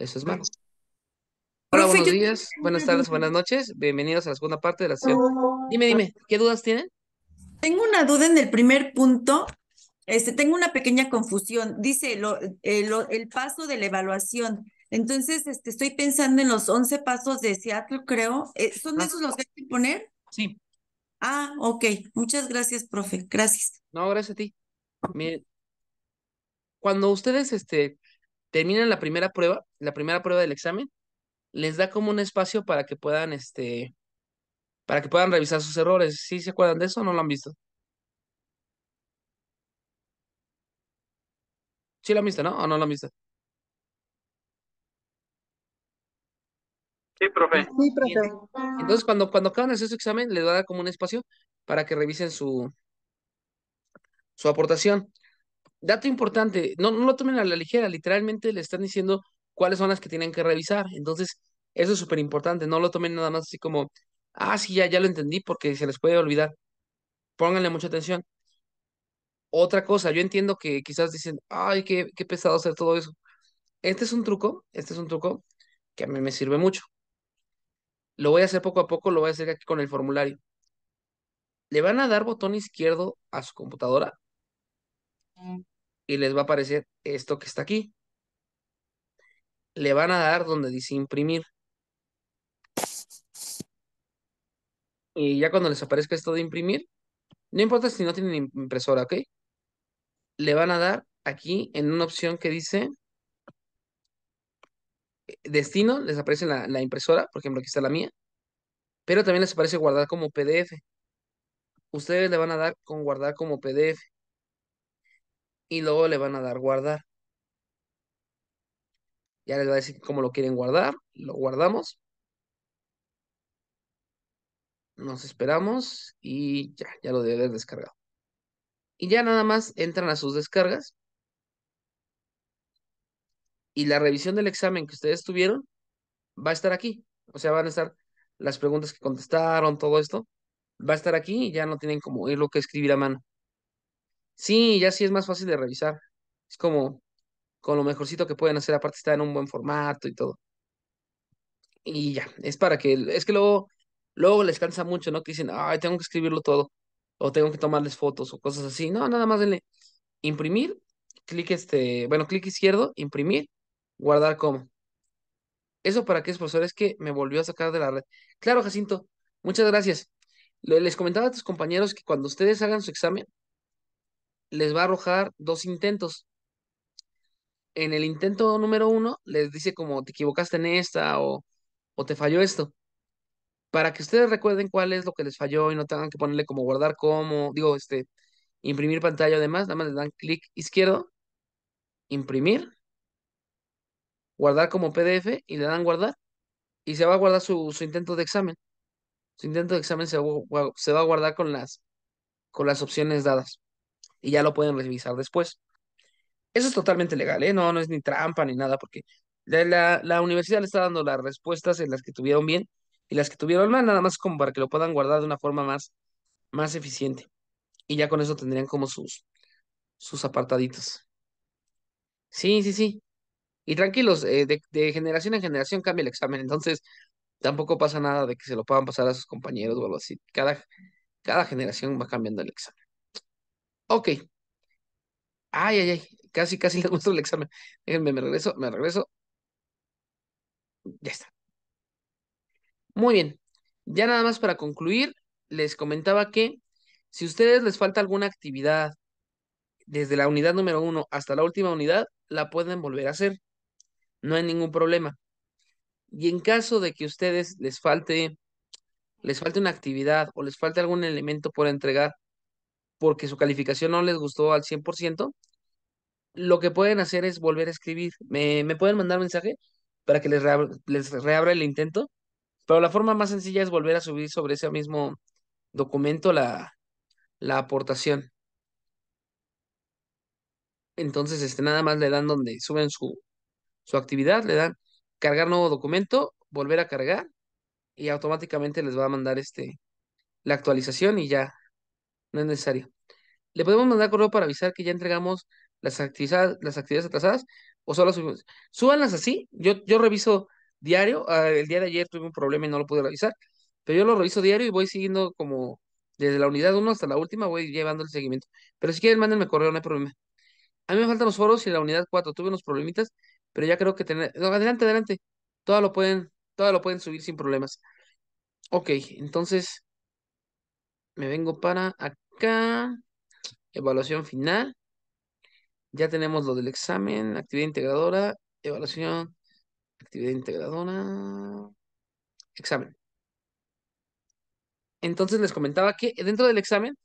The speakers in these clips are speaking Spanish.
Eso es malo. Hola, buenos días, buenas tardes, buenas noches. Bienvenidos a la segunda parte de la sesión. Dime, dime, ¿qué dudas tienen? Tengo una duda en el primer punto. Este, tengo una pequeña confusión. Dice lo, eh, el paso de la evaluación. Entonces, este, estoy pensando en los 11 pasos de Seattle, creo. Eh, ¿Son ah. esos los que hay que poner? Sí. Ah, ok. Muchas gracias, profe. Gracias. No, gracias a ti. Miren, cuando ustedes este, terminan la primera prueba, la primera prueba del examen, les da como un espacio para que puedan, este, para que puedan revisar sus errores. ¿Sí se acuerdan de eso o no lo han visto? Sí lo han visto, ¿no? ¿O no lo han visto? Sí, profe. Sí, profe. Entonces, cuando, cuando acaban de hacer su examen, les va a dar como un espacio para que revisen su, su aportación dato importante, no, no lo tomen a la ligera, literalmente le están diciendo cuáles son las que tienen que revisar. Entonces, eso es súper importante, no lo tomen nada más así como, ah, sí, ya, ya lo entendí porque se les puede olvidar. Pónganle mucha atención. Otra cosa, yo entiendo que quizás dicen, ay, qué, qué pesado hacer todo eso. Este es un truco, este es un truco que a mí me sirve mucho. Lo voy a hacer poco a poco, lo voy a hacer aquí con el formulario. Le van a dar botón izquierdo a su computadora. Mm y les va a aparecer esto que está aquí. Le van a dar donde dice imprimir. Y ya cuando les aparezca esto de imprimir, no importa si no tienen impresora, ¿ok? Le van a dar aquí en una opción que dice eh, destino, les aparece la, la impresora, por ejemplo, aquí está la mía, pero también les aparece guardar como PDF. Ustedes le van a dar con guardar como PDF y luego le van a dar guardar. Ya les va a decir cómo lo quieren guardar. Lo guardamos. Nos esperamos y ya, ya lo debe haber descargado. Y ya nada más entran a sus descargas. Y la revisión del examen que ustedes tuvieron va a estar aquí. O sea, van a estar las preguntas que contestaron, todo esto. Va a estar aquí y ya no tienen como lo que escribir a mano. Sí, ya sí es más fácil de revisar. Es como con lo mejorcito que pueden hacer, aparte está en un buen formato y todo. Y ya, es para que, es que luego, luego les cansa mucho, ¿no? Que dicen, ay, tengo que escribirlo todo, o tengo que tomarles fotos o cosas así. No, nada más denle imprimir, clic este, bueno, clic izquierdo, imprimir, guardar como. Eso para qué es, profesor, es que me volvió a sacar de la red. Claro, Jacinto, muchas gracias. Les comentaba a tus compañeros que cuando ustedes hagan su examen, les va a arrojar dos intentos. En el intento número uno les dice como te equivocaste en esta o, o te falló esto. Para que ustedes recuerden cuál es lo que les falló y no tengan que ponerle como guardar como, digo, este, imprimir pantalla además, nada más le dan clic izquierdo, imprimir, guardar como PDF y le dan guardar y se va a guardar su, intento de examen. Su intento de examen se va, se va a guardar con las, con las opciones dadas y ya lo pueden revisar después. Eso es totalmente legal, ¿eh? No, no es ni trampa ni nada, porque la, la, universidad le está dando las respuestas en las que tuvieron bien y las que tuvieron mal, nada más como para que lo puedan guardar de una forma más, más eficiente. Y ya con eso tendrían como sus, sus apartaditos. Sí, sí, sí. Y tranquilos, eh, de, de, generación en generación cambia el examen, entonces tampoco pasa nada de que se lo puedan pasar a sus compañeros o algo así. Cada, cada generación va cambiando el examen. Ok. Ay, ay, ay. Casi, casi le gustó el examen. Déjenme, me regreso, me regreso. Ya está. Muy bien. Ya nada más para concluir, les comentaba que si a ustedes les falta alguna actividad desde la unidad número uno hasta la última unidad, la pueden volver a hacer. No hay ningún problema. Y en caso de que a ustedes les falte, les falte una actividad o les falte algún elemento por entregar porque su calificación no les gustó al 100%, lo que pueden hacer es volver a escribir. Me, pueden mandar mensaje para que les reabra, el intento, pero la forma más sencilla es volver a subir sobre ese mismo documento la, la aportación. Entonces, este, nada más le dan donde suben su, su actividad, le dan cargar nuevo documento, volver a cargar y automáticamente les va a mandar este, la actualización y ya no es necesario, ¿Le podemos mandar correo para avisar que ya entregamos las, actividades, las actividades atrasadas o solo subimos? Súbanlas así, yo, yo reviso diario, ah, el día de ayer tuve un problema y no lo pude revisar, pero yo lo reviso diario y voy siguiendo como desde la unidad 1 hasta la última, voy llevando el seguimiento. Pero si quieren, mándenme correo, no hay problema. A mí me faltan los foros y la unidad 4, tuve unos problemitas, pero ya creo que tener... adelante, adelante, todo lo pueden, todo lo pueden subir sin problemas. Ok, entonces me vengo para Evaluación final. Ya tenemos lo del examen, actividad integradora, evaluación, actividad integradora, examen. Entonces les comentaba que dentro del examen,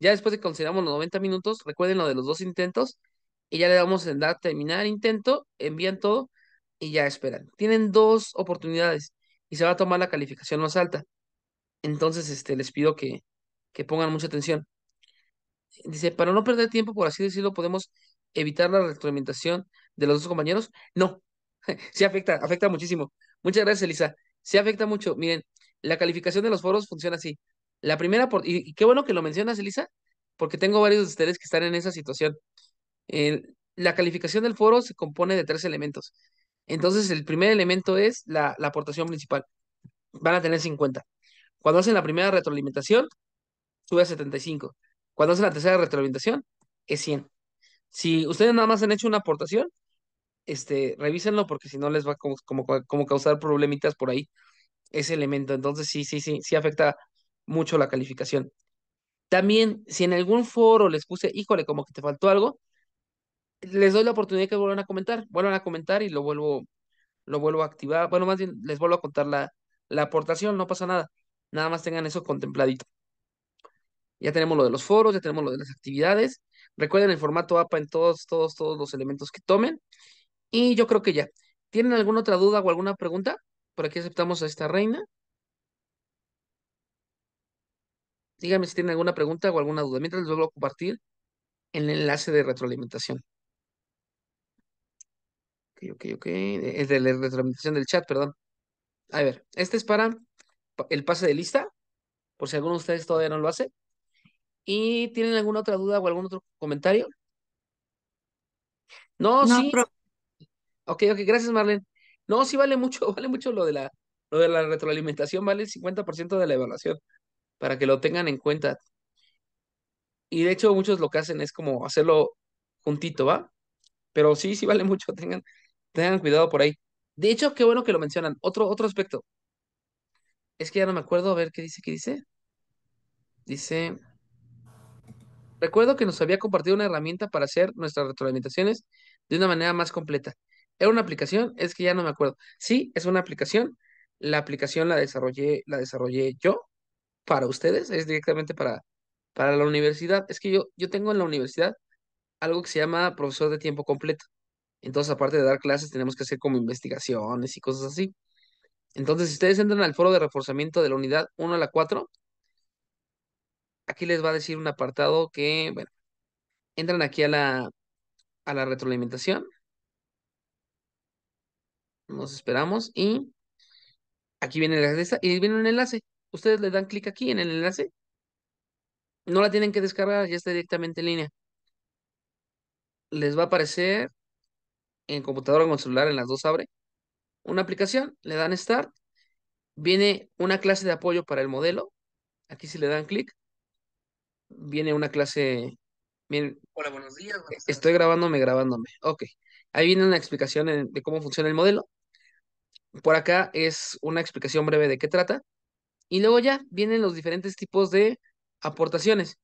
ya después de que consideramos los 90 minutos, recuerden lo de los dos intentos, y ya le damos en dar terminar intento, envían todo y ya esperan. Tienen dos oportunidades y se va a tomar la calificación más alta. Entonces, este, les pido que, que pongan mucha atención. Dice, para no perder tiempo, por así decirlo, podemos evitar la retroalimentación de los dos compañeros. No, sí afecta, afecta muchísimo. Muchas gracias, Elisa. Sí afecta mucho. Miren, la calificación de los foros funciona así. La primera, por... y, qué bueno que lo mencionas, Elisa, porque tengo varios de ustedes que están en esa situación. Eh, la calificación del foro se compone de tres elementos. Entonces, el primer elemento es la, la aportación principal. Van a tener 50. Cuando hacen la primera retroalimentación, sube a 75. Cuando es la tercera retroalimentación, es 100. Si ustedes nada más han hecho una aportación, este, revísenlo porque si no les va como, como, causar problemitas por ahí ese elemento. Entonces sí, sí, sí, sí afecta mucho la calificación. También, si en algún foro les puse, híjole, como que te faltó algo, les doy la oportunidad que vuelvan a comentar, vuelvan a comentar y lo vuelvo, lo vuelvo a activar. Bueno, más bien les vuelvo a contar la, la aportación, no pasa nada. Nada más tengan eso contempladito. Ya tenemos lo de los foros, ya tenemos lo de las actividades. Recuerden el formato APA en todos, todos, todos los elementos que tomen. Y yo creo que ya. ¿Tienen alguna otra duda o alguna pregunta? Por aquí aceptamos a esta reina. Díganme si tienen alguna pregunta o alguna duda. Mientras les vuelvo a compartir el enlace de retroalimentación. Ok, ok, ok. Es de la retroalimentación del chat, perdón. A ver, este es para el pase de lista. Por si alguno de ustedes todavía no lo hace. ¿Y tienen alguna otra duda o algún otro comentario? No, sí. Ok, ok, gracias, Marlene. No, sí vale mucho, vale mucho lo de la, lo de la retroalimentación, vale el 50% de la evaluación, para que lo tengan en cuenta. Y de hecho, muchos lo que hacen es como hacerlo juntito, ¿va? Pero sí, sí vale mucho, tengan, tengan cuidado por ahí. De hecho, qué bueno que lo mencionan. Otro, otro aspecto. Es que ya no me acuerdo, a ver qué dice, qué dice. Dice. Recuerdo que nos había compartido una herramienta para hacer nuestras retroalimentaciones de una manera más completa. ¿Era una aplicación? Es que ya no me acuerdo. Sí, es una aplicación. La aplicación la desarrollé, la desarrollé yo para ustedes, es directamente para, para la universidad. Es que yo, yo tengo en la universidad algo que se llama profesor de tiempo completo. Entonces, aparte de dar clases, tenemos que hacer como investigaciones y cosas así. Entonces, si ustedes entran al foro de reforzamiento de la unidad 1 a la 4, aquí les va a decir un apartado que, bueno, entran aquí a la, a la retroalimentación. Nos esperamos y aquí viene la lista y viene un enlace. Ustedes le dan clic aquí en el enlace. No la tienen que descargar, ya está directamente en línea. Les va a aparecer en computadora o en celular, en las dos abre, una aplicación, le dan Start, viene una clase de apoyo para el modelo, aquí si le dan clic, viene una clase. Hola, buenos días. E-, estoy grabándome, grabándome. Ok. Ahí viene una explicación de cómo funciona el modelo. Por acá es una explicación breve de qué trata. Y luego ya vienen los diferentes tipos de aportaciones.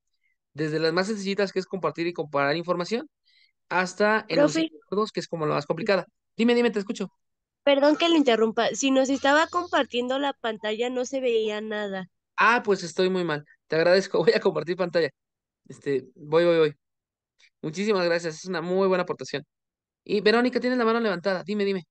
Desde las más sencillitas, que es compartir y comparar información, hasta en Profe. los que es como la más complicada. Dime, dime, te escucho. Perdón que lo interrumpa. Si nos estaba compartiendo la pantalla, no se veía nada. Ah, pues estoy muy mal. Te agradezco, voy a compartir pantalla. Este, voy, voy, voy. Muchísimas gracias, es una muy buena aportación. Y Verónica, tienes la mano levantada, dime, dime.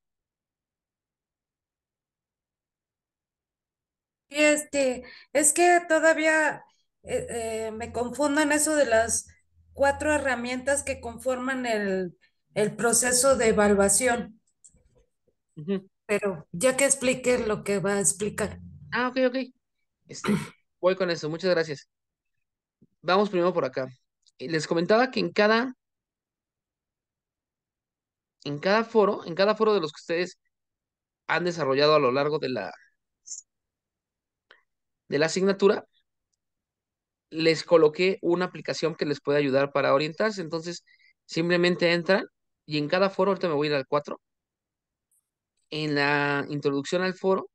Este, es que todavía eh, eh, me confundo en eso de las cuatro herramientas que conforman el, el proceso de evaluación. Pero ya que expliques lo que va a explicar. Ah, ok, ok. Este, voy con eso, muchas gracias. Vamos primero por acá. Eh, les comentaba que en cada, en cada foro, en cada foro de los que ustedes han desarrollado a lo largo de la, de la asignatura, les coloqué una aplicación que les puede ayudar para orientarse. Entonces, simplemente entran y en cada foro, ahorita me voy a ir al 4, en la introducción al foro,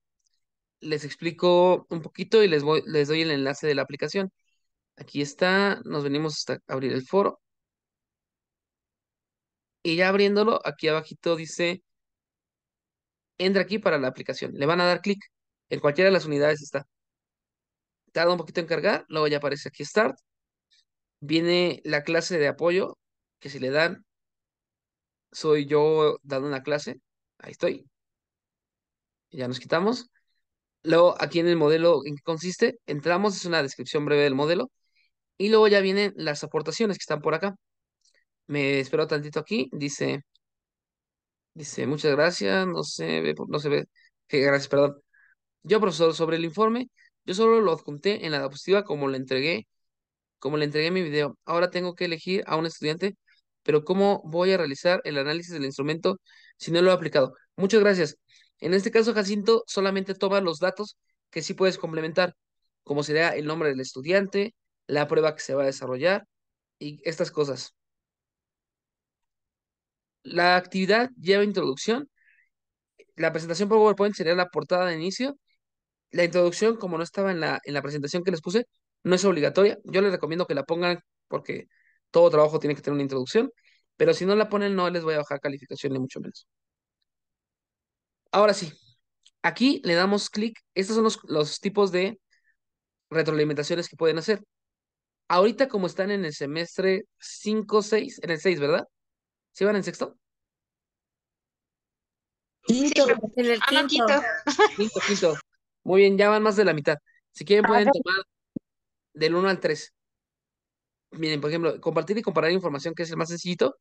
les explico un poquito y les, voy, les doy el enlace de la aplicación. Aquí está, nos venimos hasta abrir el foro. Y ya abriéndolo, aquí abajito dice, entra aquí para la aplicación. Le van a dar clic en cualquiera de las unidades está. Tarda un poquito en cargar, luego ya aparece aquí Start. Viene la clase de apoyo, que si le dan, soy yo dando una clase. Ahí estoy. Ya nos quitamos. Luego, aquí en el modelo, ¿en qué consiste? Entramos, es una descripción breve del modelo. Y luego ya vienen las aportaciones que están por acá. Me espero tantito aquí. Dice, dice, muchas gracias. No se ve, no se ve. qué gracias, perdón. Yo, profesor, sobre el informe, yo solo lo adjunté en la diapositiva como le entregué, como le entregué mi video. Ahora tengo que elegir a un estudiante, pero ¿cómo voy a realizar el análisis del instrumento si no lo he aplicado? Muchas gracias. En este caso, Jacinto solamente toma los datos que sí puedes complementar, como sería el nombre del estudiante, la prueba que se va a desarrollar y estas cosas. La actividad lleva introducción. La presentación por PowerPoint sería la portada de inicio. La introducción, como no estaba en la, en la presentación que les puse, no es obligatoria. Yo les recomiendo que la pongan porque todo trabajo tiene que tener una introducción, pero si no la ponen no les voy a bajar calificación ni mucho menos. Ahora sí, aquí le damos clic. Estos son los, los tipos de retroalimentaciones que pueden hacer. Ahorita como están en el semestre 5, 6, en el 6, ¿verdad? ¿Se van en sexto? Quinto. en el ah, quinto. quinto. quinto. Muy bien, ya van más de la mitad. Si quieren ah, pueden tomar del 1 al 3. Miren, por ejemplo, compartir y comparar información, que es el más sencillito.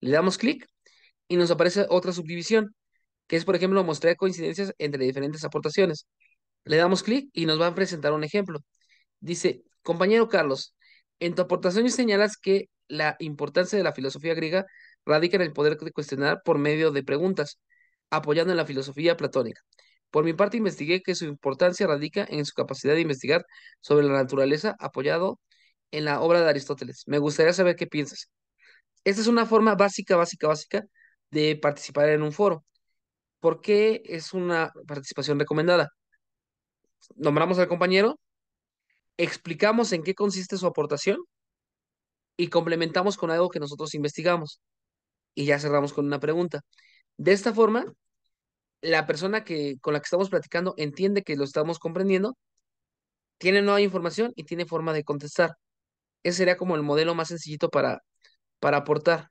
Le damos clic y nos aparece otra subdivisión que es, por ejemplo, mostrar coincidencias entre diferentes aportaciones. Le damos clic y nos va a presentar un ejemplo. Dice, compañero Carlos, en tu aportación señalas que la importancia de la filosofía griega radica en el poder de cuestionar por medio de preguntas, apoyando en la filosofía platónica. Por mi parte, investigué que su importancia radica en su capacidad de investigar sobre la naturaleza, apoyado en la obra de Aristóteles. Me gustaría saber qué piensas. Esta es una forma básica, básica, básica de participar en un foro. ¿Por qué es una participación recomendada? Nombramos al compañero, explicamos en qué consiste su aportación y complementamos con algo que nosotros investigamos. Y ya cerramos con una pregunta. De esta forma, la persona que, con la que estamos platicando entiende que lo estamos comprendiendo, tiene nueva información y tiene forma de contestar. Ese sería como el modelo más sencillito para, para aportar.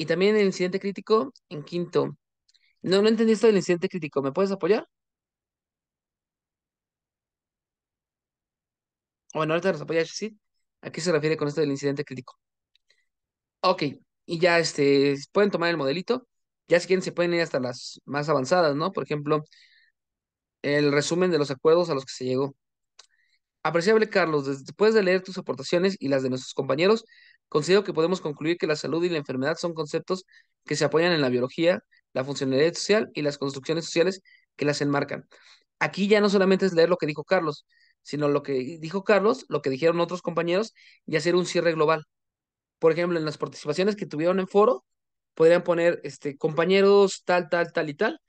Y también el incidente crítico en quinto. No, no entendí esto del incidente crítico. ¿Me puedes apoyar? Bueno, ahorita nos apoya sí. ¿A qué se refiere con esto del incidente crítico? Ok, y ya este, pueden tomar el modelito. Ya si quieren se pueden ir hasta las más avanzadas, ¿no? Por ejemplo, el resumen de los acuerdos a los que se llegó. Apreciable Carlos, después de leer tus aportaciones y las de nuestros compañeros, considero que podemos concluir que la salud y la enfermedad son conceptos que se apoyan en la biología, la funcionalidad social y las construcciones sociales que las enmarcan. Aquí ya no solamente es leer lo que dijo Carlos, sino lo que dijo Carlos, lo que dijeron otros compañeros y hacer un cierre global. Por ejemplo, en las participaciones que tuvieron en foro, podrían poner este, compañeros tal, tal, tal y tal.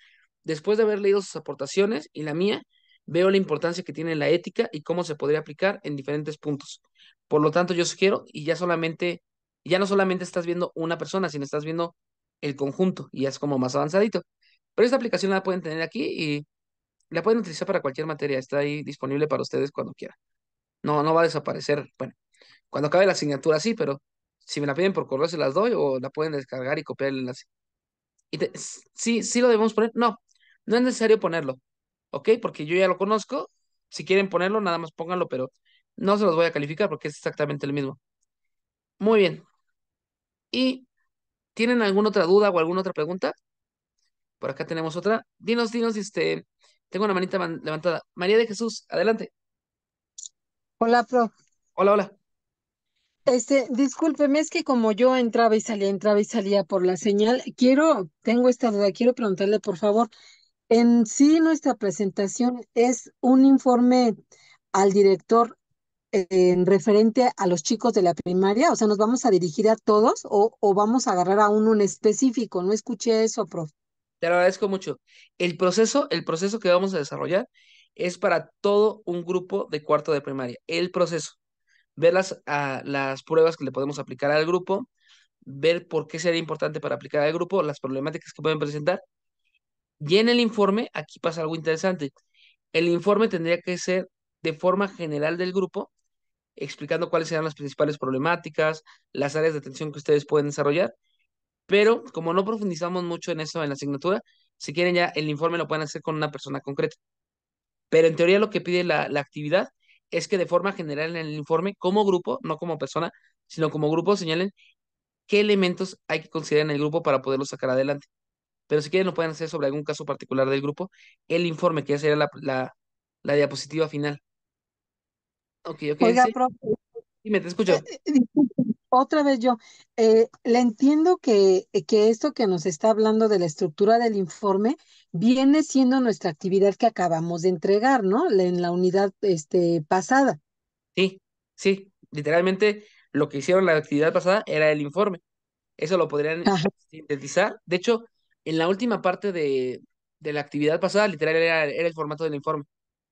Después de haber leído sus aportaciones y la mía, Veo la importancia que tiene la ética y cómo se podría aplicar en diferentes puntos. Por lo tanto, yo sugiero, y ya solamente, ya no solamente estás viendo una persona, sino estás viendo el conjunto y es como más avanzadito. Pero esta aplicación la pueden tener aquí y la pueden utilizar para cualquier materia. Está ahí disponible para ustedes cuando quieran. No, no va a desaparecer. Bueno, cuando acabe la asignatura sí, pero si me la piden por correo se las doy o la pueden descargar y copiar el enlace. Y sí, sí lo debemos poner. No, no es necesario ponerlo. ¿ok? Porque yo ya lo conozco. Si quieren ponerlo, nada más pónganlo, pero no se los voy a calificar porque es exactamente el mismo. Muy bien. ¿Y tienen alguna otra duda o alguna otra pregunta? Por acá tenemos otra. Dinos, dinos, este, tengo una manita levantada. María de Jesús, adelante. Hola, Pro. Hola, hola. Este, discúlpeme, es que como yo entraba y salía, entraba y salía por la señal, quiero, tengo esta duda, quiero preguntarle, por favor, en sí, nuestra presentación es un informe al director en referente a los chicos de la primaria, o sea, nos vamos a dirigir a todos o, vamos a agarrar a uno en específico. No escuché eso, profe. Te lo agradezco mucho. El proceso, el proceso que vamos a desarrollar es para todo un grupo de cuarto de primaria. El proceso. Ver las, a, ah, las pruebas que le podemos aplicar al grupo, ver por qué sería importante para aplicar al grupo, las problemáticas que pueden presentar y en el informe, aquí pasa algo interesante. El informe tendría que ser de forma general del grupo, explicando cuáles serán las principales problemáticas, las áreas de atención que ustedes pueden desarrollar. Pero como no profundizamos mucho en eso en la asignatura, si quieren ya el informe lo pueden hacer con una persona concreta. Pero en teoría lo que pide la, la actividad es que de forma general en el informe, como grupo, no como persona, sino como grupo, señalen qué elementos hay que considerar en el grupo para poderlo sacar adelante. Pero si quieren lo pueden hacer sobre algún caso particular del grupo. El informe, que ya sería la, la, diapositiva final. Ok, ok. Oiga, sí. profe. Dime, te escucho. Eh, eh, otra vez yo, eh, le entiendo que, que esto que nos está hablando de la estructura del informe viene siendo nuestra actividad que acabamos de entregar, ¿no? En la unidad este, pasada. Sí, sí, literalmente lo que hicieron la actividad pasada era el informe. Eso lo podrían sintetizar. De hecho, en la última parte de, la actividad pasada, literal, era, era, el formato del informe.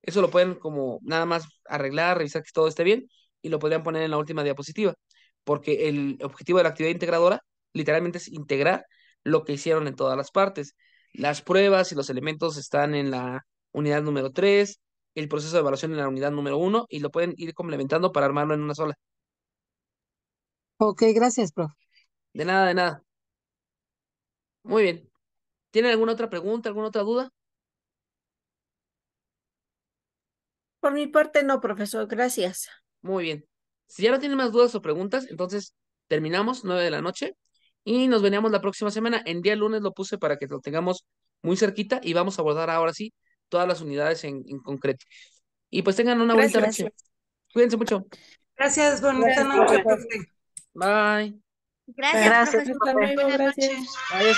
Eso lo pueden como nada más arreglar, revisar que todo esté bien y lo podrían poner en la última diapositiva, porque el objetivo de la actividad integradora literalmente es integrar lo que hicieron en todas las partes. Las pruebas y los elementos están en la unidad número 3, el proceso de evaluación en la unidad número 1 y lo pueden ir complementando para armarlo en una sola. Ok, gracias, prof. De nada, de nada. Muy bien. ¿Tienen alguna otra pregunta, alguna otra duda? Por mi parte no, profesor, gracias. Muy bien. Si ya no tienen más dudas o preguntas, entonces terminamos nueve de la noche y nos veníamos la próxima semana. En día lunes lo puse para que lo tengamos muy cerquita y vamos a abordar ahora sí todas las unidades en, concreto. Y pues tengan una buena noche. Cuídense mucho. Gracias, bonita noche, Bye. Gracias, gracias. Profesor. Buenas noches. Adiós,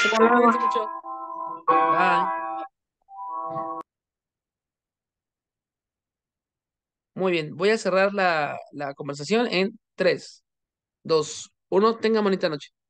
muy bien, voy a cerrar la, la conversación en 3, 2, 1. Tenga bonita noche.